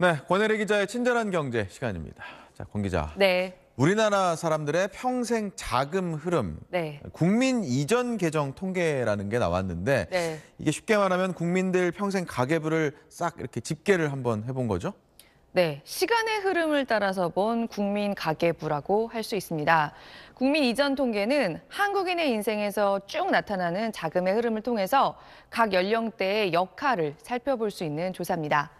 네, 권혜리 기자의 친절한 경제 시간입니다. 자, 권 기자. 네. 우리나라 사람들의 평생 자금 흐름, 네. 국민 이전 계정 통계라는 게 나왔는데 네. 이게 쉽게 말하면 국민들 평생 가계부를 싹 이렇게 집계를 한번 해본 거죠? 네, 시간의 흐름을 따라서 본 국민 가계부라고 할 수 있습니다. 국민 이전 통계는 한국인의 인생에서 쭉 나타나는 자금의 흐름을 통해서 각 연령대의 역할을 살펴볼 수 있는 조사입니다.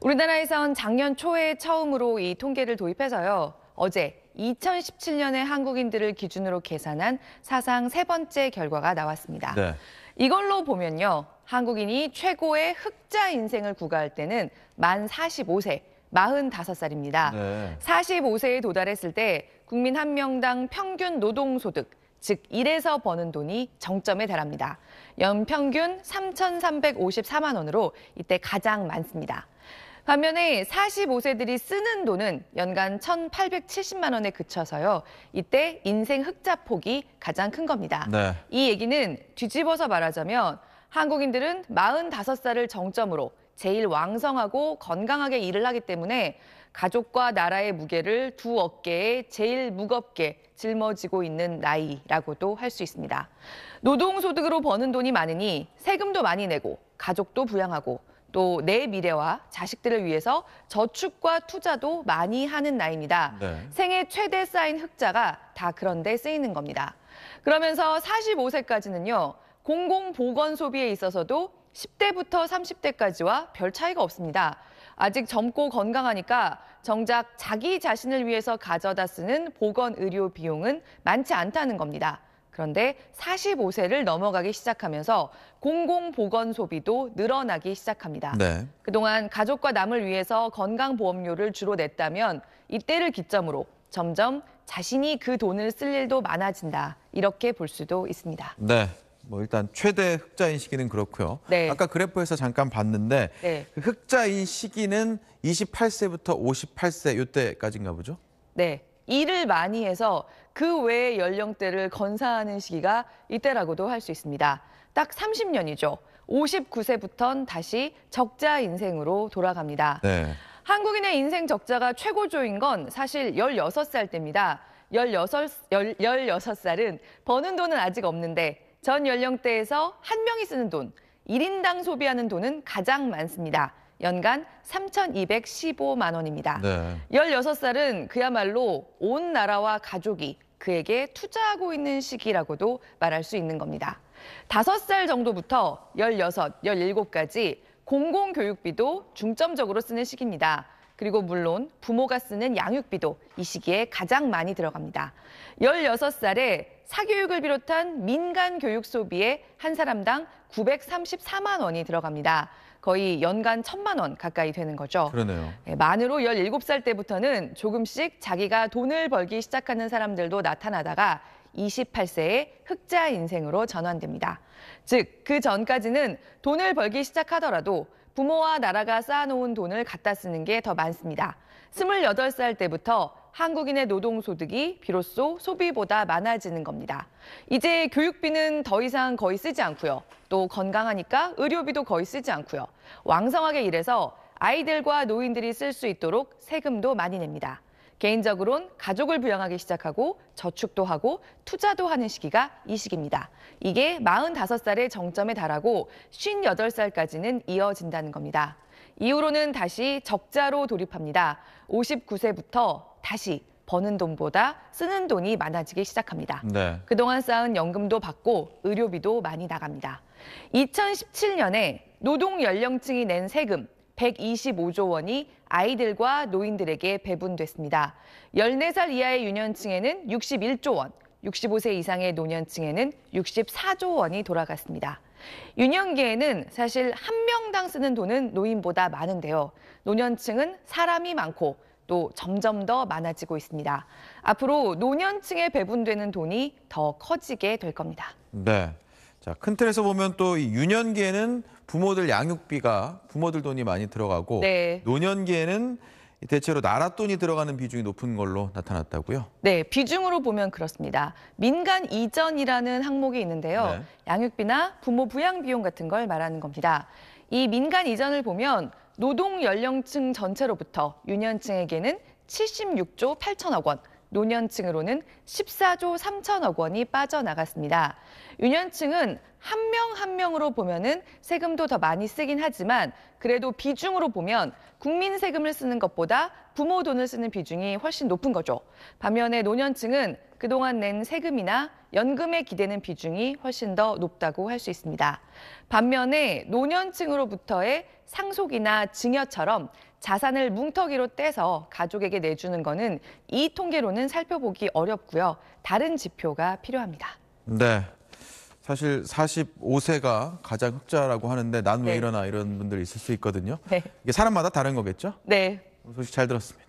우리나라에선 작년 초에 처음으로 이 통계를 도입해서요. 어제 2017년에 한국인들을 기준으로 계산한 사상 세 번째 결과가 나왔습니다. 네. 이걸로 보면요. 한국인이 최고의 흑자 인생을 구가할 때는 만 45세, 45살입니다. 네. 45세에 도달했을 때 국민 한 명당 평균 노동소득, 즉일에서 버는 돈이 정점에 달합니다. 연평균 3,354만 원으로 이때 가장 많습니다. 반면에 45세들이 쓰는 돈은 연간 1,870만 원에 그쳐서요. 이때 인생 흑자 폭이 가장 큰 겁니다. 네. 이 얘기는 뒤집어서 말하자면 한국인들은 45살을 정점으로 제일 왕성하고 건강하게 일을 하기 때문에 가족과 나라의 무게를 두 어깨에 제일 무겁게 짊어지고 있는 나이라고도 할 수 있습니다. 노동소득으로 버는 돈이 많으니 세금도 많이 내고 가족도 부양하고 또 내 미래와 자식들을 위해서 저축과 투자도 많이 하는 나이입니다. 네. 생애 최대 쌓인 흑자가 다 그런데 쓰이는 겁니다. 그러면서 45세까지는요. 공공보건 소비에 있어서도 10대부터 30대까지와 별 차이가 없습니다. 아직 젊고 건강하니까 정작 자기 자신을 위해서 가져다 쓰는 보건 의료 비용은 많지 않다는 겁니다. 그런데 45세를 넘어가기 시작하면서 공공보건 소비도 늘어나기 시작합니다. 네. 그동안 가족과 남을 위해서 건강보험료를 주로 냈다면 이때를 기점으로 점점 자신이 그 돈을 쓸 일도 많아진다. 이렇게 볼 수도 있습니다. 네. 뭐 일단 최대 흑자인 시기는 그렇고요. 네. 아까 그래프에서 잠깐 봤는데 네. 그 흑자인 시기는 28세부터 58세 요때까지인가 보죠? 네. 일을 많이 해서 그 외의 연령대를 건사하는 시기가 이때라고도 할 수 있습니다. 딱 30년이죠. 59세부턴 다시 적자 인생으로 돌아갑니다. 네. 한국인의 인생 적자가 최고조인 건 사실 16살 때입니다. 16, 16살은 버는 돈은 아직 없는데 전 연령대에서 한 명이 쓰는 돈, 1인당 소비하는 돈은 가장 많습니다. 연간 3,215만 원입니다. 네. 16살은 그야말로 온 나라와 가족이 그에게 투자하고 있는 시기라고도 말할 수 있는 겁니다. 5살 정도부터 16, 17까지 공공교육비도 중점적으로 쓰는 시기입니다. 그리고 물론 부모가 쓰는 양육비도 이 시기에 가장 많이 들어갑니다. 16살에 사교육을 비롯한 민간 교육 소비에 한 사람당 934만 원이 들어갑니다. 거의 연간 천만 원 가까이 되는 거죠. 그러네요. 예, 만으로 17살 때부터는 조금씩 자기가 돈을 벌기 시작하는 사람들도 나타나다가 28세에 흑자 인생으로 전환됩니다. 즉, 그 전까지는 돈을 벌기 시작하더라도 부모와 나라가 쌓아놓은 돈을 갖다 쓰는 게 더 많습니다. 28살 때부터 한국인의 노동소득이 비로소 소비보다 많아지는 겁니다. 이제 교육비는 더 이상 거의 쓰지 않고요. 또 건강하니까 의료비도 거의 쓰지 않고요. 왕성하게 일해서 아이들과 노인들이 쓸 수 있도록 세금도 많이 냅니다. 개인적으론 가족을 부양하기 시작하고 저축도 하고 투자도 하는 시기가 이 시기입니다. 이게 45살의 정점에 달하고 58살까지는 이어진다는 겁니다. 이후로는 다시 적자로 돌입합니다. 59세부터 다시 버는 돈보다 쓰는 돈이 많아지기 시작합니다. 네. 그동안 쌓은 연금도 받고 의료비도 많이 나갑니다. 2017년에 노동 연령층이 낸 세금 125조 원이 아이들과 노인들에게 배분됐습니다. 14살 이하의 유년층에는 61조 원, 65세 이상의 노년층에는 64조 원이 돌아갔습니다. 유년기에는 사실 한 명당 쓰는 돈은 노인보다 많은데요. 노년층은 사람이 많고 또 점점 더 많아지고 있습니다. 앞으로 노년층에 배분되는 돈이 더 커지게 될 겁니다. 네. 자, 큰 틀에서 보면 또 유년기에는 부모들 양육비가 부모들 돈이 많이 들어가고 네. 노년기에는 대체로 나라 돈이 들어가는 비중이 높은 걸로 나타났다고요? 네, 비중으로 보면 그렇습니다. 민간 이전이라는 항목이 있는데요. 네. 양육비나 부모 부양 비용 같은 걸 말하는 겁니다. 이 민간 이전을 보면 노동 연령층 전체로부터 유년층에게는 76조 8천억 원, 노년층으로는 14조 3천억 원이 빠져나갔습니다. 유년층은 한 명 한 명으로 보면은 세금도 더 많이 쓰긴 하지만 그래도 비중으로 보면 국민 세금을 쓰는 것보다 부모 돈을 쓰는 비중이 훨씬 높은 거죠. 반면에 노년층은 그동안 낸 세금이나 연금에 기대는 비중이 훨씬 더 높다고 할 수 있습니다. 반면에 노년층으로부터의 상속이나 증여처럼 자산을 뭉터기로 떼서 가족에게 내주는 거는 이 통계로는 살펴보기 어렵고요. 다른 지표가 필요합니다. 네. 사실 45세가 가장 흑자라고 하는데 난왜 네. 이러나 이런 분들 있을 수 있거든요. 네. 이게 사람마다 다른 거겠죠? 네. 소식 잘 들었습니다.